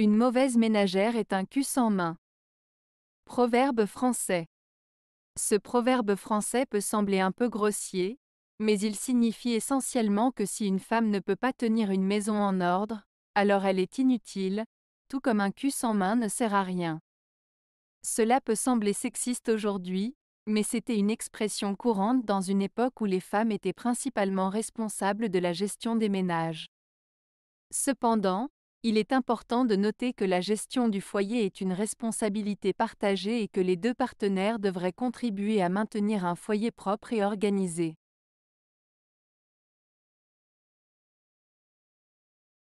Une mauvaise ménagère est un cul sans main. Proverbe français. Ce proverbe français peut sembler un peu grossier, mais il signifie essentiellement que si une femme ne peut pas tenir une maison en ordre, alors elle est inutile, tout comme un cul sans main ne sert à rien. Cela peut sembler sexiste aujourd'hui, mais c'était une expression courante dans une époque où les femmes étaient principalement responsables de la gestion des ménages. Cependant, il est important de noter que la gestion du foyer est une responsabilité partagée et que les deux partenaires devraient contribuer à maintenir un foyer propre et organisé.